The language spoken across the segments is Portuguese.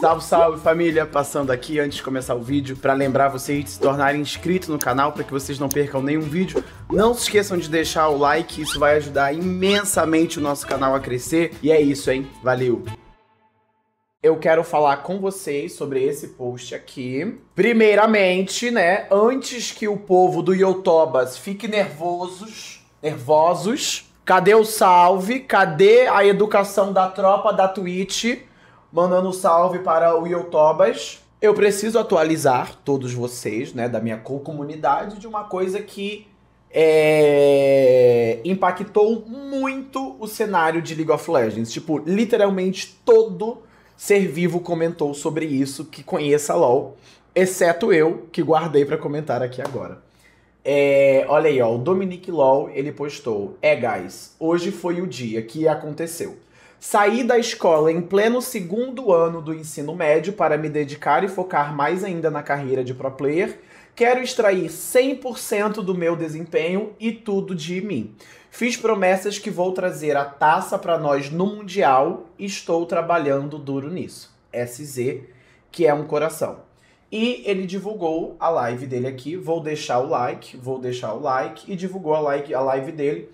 Salve, salve família! Passando aqui antes de começar o vídeo para lembrar vocês de se tornarem inscritos no canal para que vocês não percam nenhum vídeo. Não se esqueçam de deixar o like, isso vai ajudar imensamente o nosso canal a crescer. E é isso, hein? Valeu! eu quero falar com vocês sobre esse post aqui. Primeiramente, né, antes que o povo do Yotobas fique nervosos, nervosos, cadê o salve? Cadê a educação da tropa da Twitch? mandando um salve para o Yotobas. Eu preciso atualizar todos vocês, né, da minha comunidade, de uma coisa que é... impactou muito o cenário de League of Legends. Tipo, literalmente todo ser vivo comentou sobre isso que conheça LOL, exceto eu, que guardei para comentar aqui agora. É, olha aí, ó, o Dominic LOL, ele postou: "É, guys, hoje foi o dia que aconteceu. Saí da escola em pleno segundo ano do ensino médio para me dedicar e focar mais ainda na carreira de pro player. Quero extrair 100% do meu desempenho e tudo de mim. Fiz promessas que vou trazer a taça para nós no Mundial e estou trabalhando duro nisso. SZ, que é um coração. E ele divulgou a live dele aqui. Vou deixar o like, vou deixar o like. E divulgou a, like, a live dele,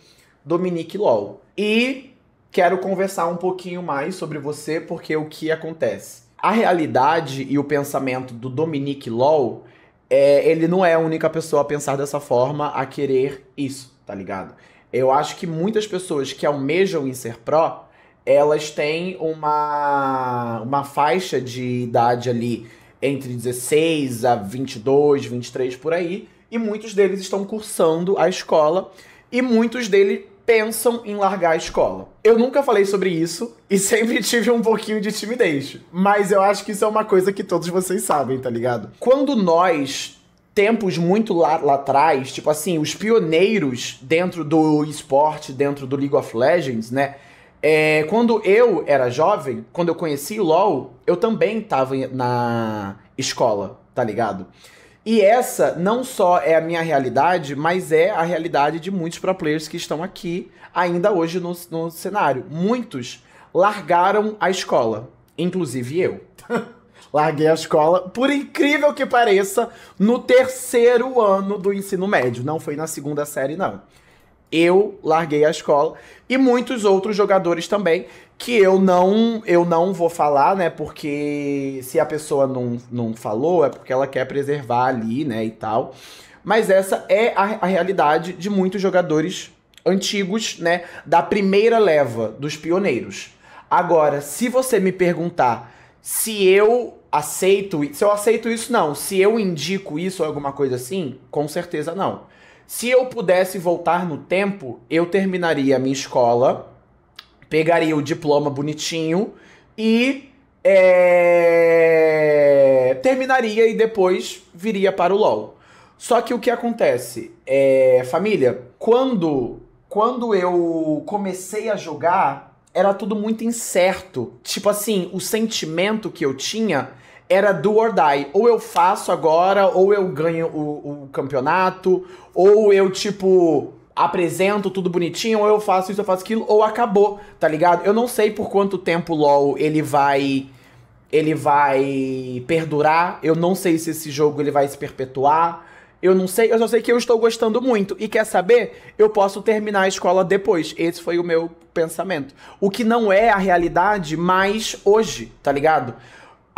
Dominique LOL. E quero conversar um pouquinho mais sobre você, porque o que acontece? A realidade e o pensamento do Dominique Law, é, ele não é a única pessoa a pensar dessa forma, a querer isso, tá ligado? Eu acho que muitas pessoas que almejam em ser pró, elas têm uma, uma faixa de idade ali entre 16 a 22, 23 por aí, e muitos deles estão cursando a escola e muitos deles pensam em largar a escola. Eu nunca falei sobre isso e sempre tive um pouquinho de timidez, mas eu acho que isso é uma coisa que todos vocês sabem, tá ligado? Quando nós tempos muito lá, lá atrás, tipo assim, os pioneiros dentro do esporte, dentro do League of Legends, né? É, quando eu era jovem, quando eu conheci o LoL, eu também tava na escola, tá ligado? E essa não só é a minha realidade, mas é a realidade de muitos pro players que estão aqui ainda hoje no, no cenário. Muitos largaram a escola, inclusive eu. Larguei a escola, por incrível que pareça, no terceiro ano do ensino médio. Não foi na segunda série, não eu larguei a escola e muitos outros jogadores também que eu não eu não vou falar, né? Porque se a pessoa não, não falou é porque ela quer preservar ali, né, e tal. Mas essa é a, a realidade de muitos jogadores antigos, né, da primeira leva dos pioneiros. Agora, se você me perguntar se eu aceito, se eu aceito isso não, se eu indico isso ou alguma coisa assim, com certeza não. Se eu pudesse voltar no tempo, eu terminaria a minha escola, pegaria o diploma bonitinho e é... terminaria e depois viria para o LOL. Só que o que acontece? É... Família, quando, quando eu comecei a jogar, era tudo muito incerto. Tipo assim, o sentimento que eu tinha era do or die. Ou eu faço agora, ou eu ganho o, o campeonato, ou eu, tipo, apresento tudo bonitinho, ou eu faço isso, eu faço aquilo, ou acabou, tá ligado? Eu não sei por quanto tempo o LoL ele vai ele vai perdurar. Eu não sei se esse jogo ele vai se perpetuar. Eu não sei, eu só sei que eu estou gostando muito. E quer saber? Eu posso terminar a escola depois. Esse foi o meu pensamento. O que não é a realidade, mas hoje, tá ligado?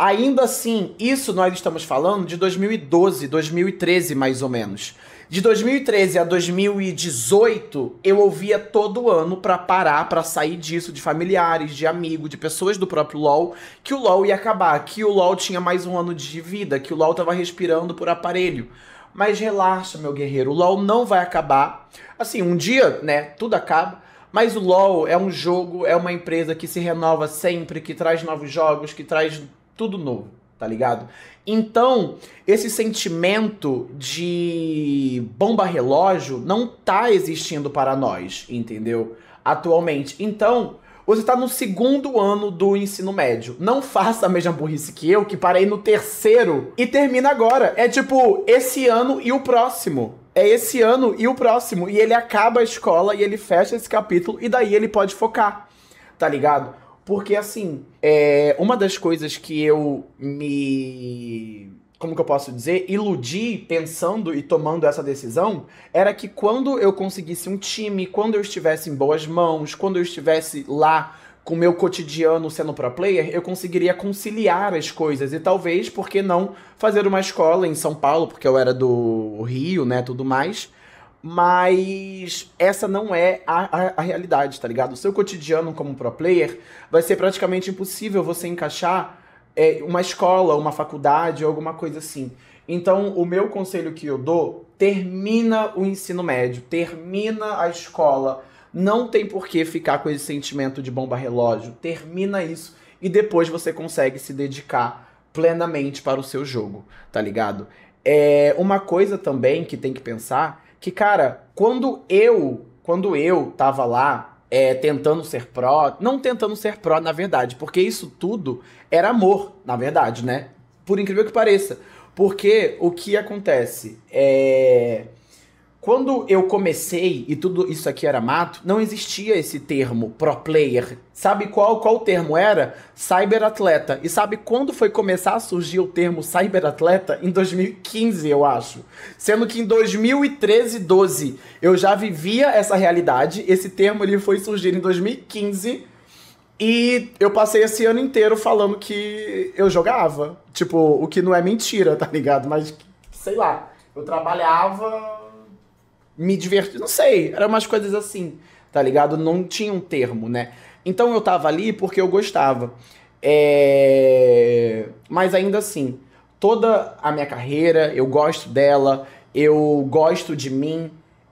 Ainda assim, isso nós estamos falando de 2012, 2013 mais ou menos. De 2013 a 2018, eu ouvia todo ano para parar, para sair disso, de familiares, de amigo, de pessoas do próprio LoL, que o LoL ia acabar, que o LoL tinha mais um ano de vida, que o LoL tava respirando por aparelho. Mas relaxa, meu guerreiro, o LoL não vai acabar. Assim, um dia, né, tudo acaba. Mas o LoL é um jogo, é uma empresa que se renova sempre, que traz novos jogos, que traz tudo novo, tá ligado? Então, esse sentimento de bomba relógio não tá existindo para nós, entendeu? Atualmente. Então, você está no segundo ano do ensino médio. Não faça a mesma burrice que eu, que parei no terceiro e termina agora. É tipo, esse ano e o próximo. É esse ano e o próximo. E ele acaba a escola e ele fecha esse capítulo e daí ele pode focar, tá ligado? Porque, assim, é, uma das coisas que eu me. Como que eu posso dizer? Iludi pensando e tomando essa decisão era que quando eu conseguisse um time, quando eu estivesse em boas mãos, quando eu estivesse lá com o meu cotidiano sendo pro player, eu conseguiria conciliar as coisas. E talvez, por que não, fazer uma escola em São Paulo, porque eu era do Rio, né, tudo mais. Mas essa não é a, a, a, realidade, tá ligado? O seu cotidiano como pro player vai ser praticamente impossível você encaixar é, uma escola, uma faculdade, alguma coisa assim. Então, o meu conselho que eu dou, termina o ensino médio, termina a escola. Não tem por que ficar com esse sentimento de bomba relógio. Termina isso e depois você consegue se dedicar plenamente para o seu jogo, tá ligado? É, uma coisa também que tem que pensar que, cara, quando eu, quando eu tava lá é, tentando ser pró, não tentando ser pró, na verdade, porque isso tudo era amor, na verdade, né? Por incrível que pareça. Porque o que acontece é quando eu comecei e tudo isso aqui era mato, não existia esse termo pro player. Sabe qual qual termo era? Cyberatleta. E sabe quando foi começar a surgir o termo cyberatleta? Em 2015, eu acho. Sendo que em 2013, 12, eu já vivia essa realidade. Esse termo ele foi surgir em 2015. E eu passei esse ano inteiro falando que eu jogava. Tipo, o que não é mentira, tá ligado? Mas sei lá, eu trabalhava me divertir, não sei, eram umas coisas assim, tá ligado? Não tinha um termo, né? Então eu tava ali porque eu gostava. É... Mas ainda assim, toda a minha carreira, eu gosto dela, eu gosto de mim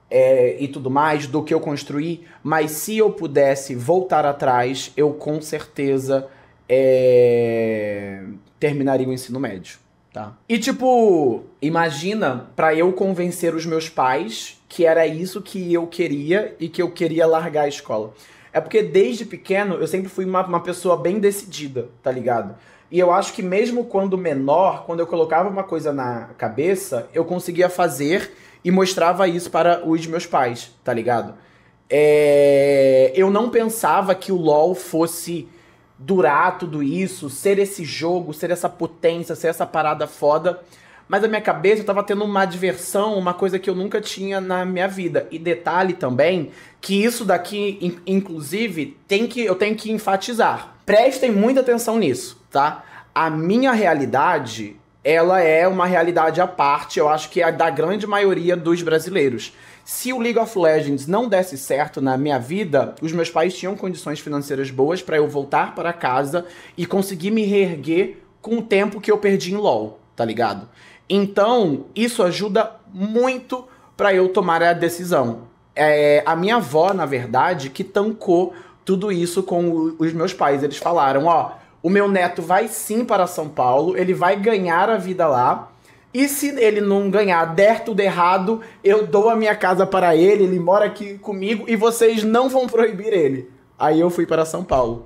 é, e tudo mais, do que eu construí, mas se eu pudesse voltar atrás, eu com certeza é... terminaria o ensino médio. Tá. E tipo, imagina para eu convencer os meus pais que era isso que eu queria e que eu queria largar a escola. É porque desde pequeno eu sempre fui uma, uma pessoa bem decidida, tá ligado? E eu acho que mesmo quando menor, quando eu colocava uma coisa na cabeça, eu conseguia fazer e mostrava isso para os meus pais, tá ligado? É... Eu não pensava que o LOL fosse durar tudo isso, ser esse jogo, ser essa potência, ser essa parada foda. Mas na minha cabeça eu tava tendo uma diversão, uma coisa que eu nunca tinha na minha vida. E detalhe também que isso daqui, inclusive, tem que eu tenho que enfatizar. Prestem muita atenção nisso, tá? A minha realidade, ela é uma realidade à parte, eu acho que é da grande maioria dos brasileiros. Se o League of Legends não desse certo na minha vida, os meus pais tinham condições financeiras boas para eu voltar para casa e conseguir me reerguer com o tempo que eu perdi em LoL, tá ligado? Então, isso ajuda muito para eu tomar a decisão. É, a minha avó, na verdade, que tancou tudo isso com o, os meus pais. Eles falaram: ó, o meu neto vai sim para São Paulo, ele vai ganhar a vida lá e se ele não ganhar, der tudo errado, eu dou a minha casa para ele, ele mora aqui comigo e vocês não vão proibir ele. Aí eu fui para São Paulo.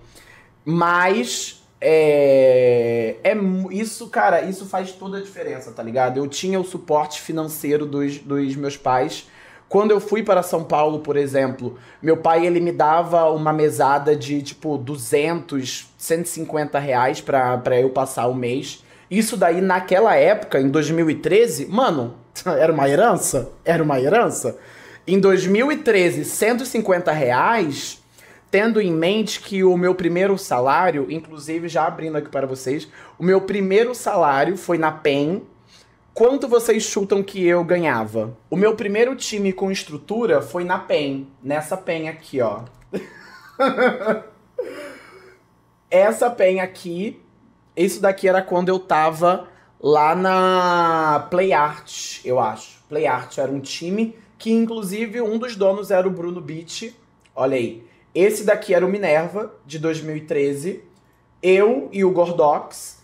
Mas é, é isso, cara, isso faz toda a diferença, tá ligado? Eu tinha o suporte financeiro dos, dos meus pais. Quando eu fui para São Paulo, por exemplo, meu pai ele me dava uma mesada de tipo 200, 150 reais para eu passar o mês. Isso daí, naquela época, em 2013, mano, era uma herança? Era uma herança? Em 2013, 150 reais, tendo em mente que o meu primeiro salário, inclusive já abrindo aqui para vocês, o meu primeiro salário foi na PEN. Quanto vocês chutam que eu ganhava? O meu primeiro time com estrutura foi na PEN, nessa PEN aqui, ó. Essa PEN aqui isso daqui era quando eu tava lá na Play Art, eu acho. Play Art era um time que, inclusive, um dos donos era o Bruno Beach. Olha aí. Esse daqui era o Minerva, de 2013. Eu e o Gordox.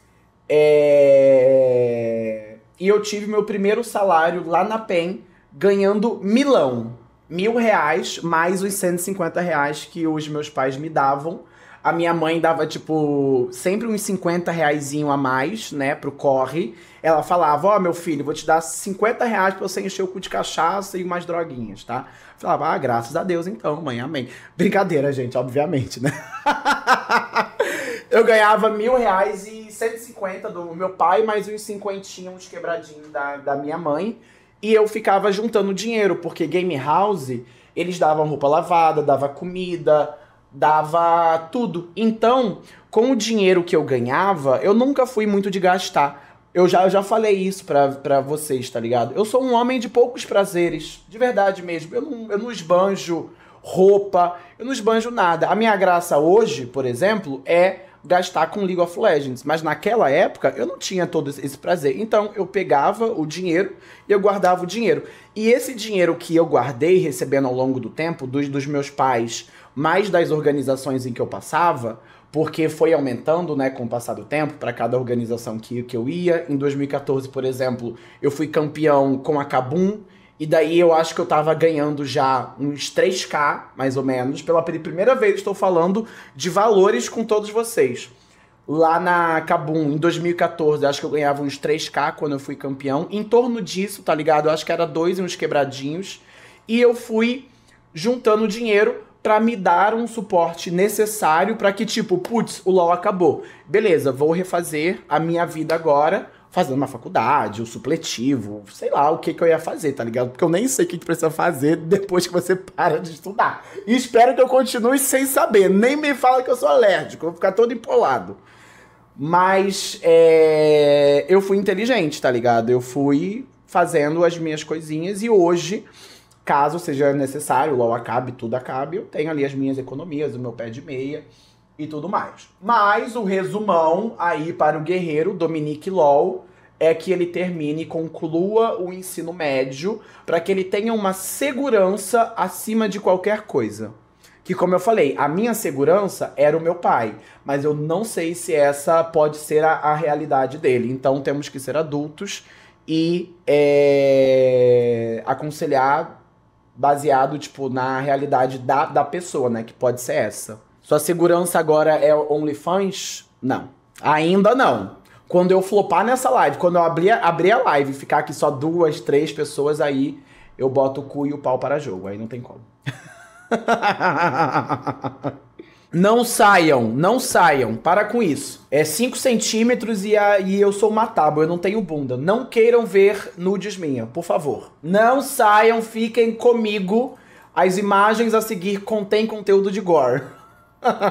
É... E eu tive meu primeiro salário lá na PEN, ganhando milão. Mil reais, mais os 150 reais que os meus pais me davam a minha mãe dava, tipo, sempre uns 50 reais a mais, né, pro corre. Ela falava, ó, oh, meu filho, vou te dar 50 reais pra você encher o cu de cachaça e umas droguinhas, tá? Eu falava, ah, graças a Deus então, mãe, amém. Brincadeira, gente, obviamente, né? eu ganhava mil reais e 150 do meu pai, mais uns cinquentinhos, uns quebradinhos da, da minha mãe. E eu ficava juntando dinheiro, porque Game House, eles davam roupa lavada, dava comida dava tudo. Então, com o dinheiro que eu ganhava, eu nunca fui muito de gastar. Eu já, eu já falei isso pra, pra vocês, tá ligado? Eu sou um homem de poucos prazeres, de verdade mesmo. Eu não, eu não esbanjo roupa, eu não esbanjo nada. A minha graça hoje, por exemplo, é gastar com League of Legends. Mas naquela época eu não tinha todo esse prazer. Então eu pegava o dinheiro e eu guardava o dinheiro. E esse dinheiro que eu guardei recebendo ao longo do tempo, dos, dos meus pais, mais das organizações em que eu passava, porque foi aumentando, né, com o passar do tempo, para cada organização que, que eu ia. Em 2014, por exemplo, eu fui campeão com a Kabum, e daí eu acho que eu tava ganhando já uns 3K, mais ou menos. Pela primeira vez estou falando de valores com todos vocês. Lá na Kabum, em 2014, acho que eu ganhava uns 3K quando eu fui campeão. Em torno disso, tá ligado? Eu acho que era dois e uns quebradinhos. E eu fui juntando dinheiro para me dar um suporte necessário para que, tipo, putz, o LOL acabou. Beleza, vou refazer a minha vida agora, fazendo uma faculdade, o um supletivo, sei lá o que, que eu ia fazer, tá ligado? Porque eu nem sei o que, que precisa fazer depois que você para de estudar. E espero que eu continue sem saber. Nem me fala que eu sou alérgico, eu vou ficar todo empolado. Mas é... eu fui inteligente, tá ligado? Eu fui fazendo as minhas coisinhas e hoje caso seja necessário, o UOL acabe, tudo acabe, eu tenho ali as minhas economias, o meu pé de meia e tudo mais. Mas o resumão aí para o guerreiro Dominique LOL é que ele termine e conclua o ensino médio para que ele tenha uma segurança acima de qualquer coisa. Que, como eu falei, a minha segurança era o meu pai, mas eu não sei se essa pode ser a, a realidade dele. Então temos que ser adultos e é, aconselhar baseado, tipo, na realidade da, da pessoa, né? Que pode ser essa. Sua segurança agora é OnlyFans? Não. Ainda não. Quando eu flopar nessa live, quando eu abrir, abrir a live e ficar aqui só duas, três pessoas, aí eu boto o cu e o pau para jogo. Aí não tem como. Não saiam, não saiam, para com isso. É 5 centímetros e, a, e eu sou uma tábua, eu não tenho bunda. Não queiram ver nudes minha, por favor. Não saiam, fiquem comigo. As imagens a seguir contêm conteúdo de gore.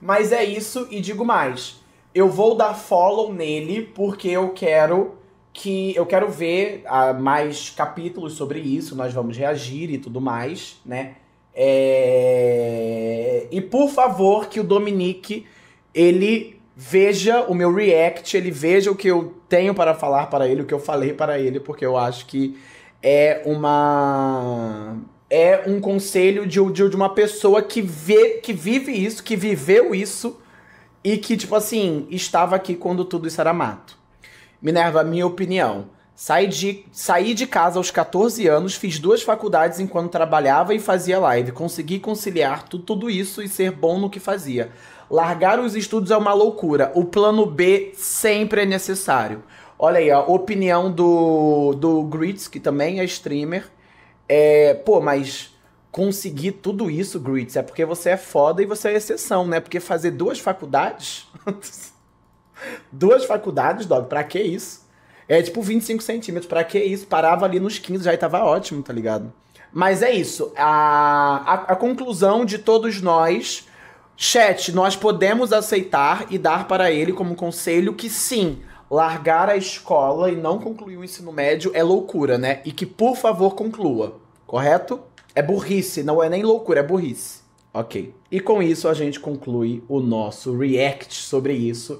Mas é isso e digo mais. Eu vou dar follow nele porque eu quero que eu quero ver uh, mais capítulos sobre isso, nós vamos reagir e tudo mais, né? É e por favor, que o Dominique ele veja o meu react, ele veja o que eu tenho para falar para ele, o que eu falei para ele, porque eu acho que é uma é um conselho de, de, de uma pessoa que vê, que vive isso, que viveu isso e que tipo assim, estava aqui quando tudo isso era mato. Minerva, minha opinião. Saí de, saí de casa aos 14 anos, fiz duas faculdades enquanto trabalhava e fazia live. Consegui conciliar tu, tudo isso e ser bom no que fazia. Largar os estudos é uma loucura. O plano B sempre é necessário. Olha aí, a opinião do, do Grits, que também é streamer. É, pô, mas conseguir tudo isso, Grits, é porque você é foda e você é exceção, né? Porque fazer duas faculdades. duas faculdades, Dog, pra que isso? É tipo 25 centímetros. Pra que isso? Parava ali nos 15, já estava tava ótimo, tá ligado? Mas é isso. A, a, a, conclusão de todos nós, chat, nós podemos aceitar e dar para ele como conselho que sim, largar a escola e não concluir o ensino médio é loucura, né? E que, por favor, conclua. Correto? É burrice, não é nem loucura, é burrice. Ok. E com isso a gente conclui o nosso react sobre isso.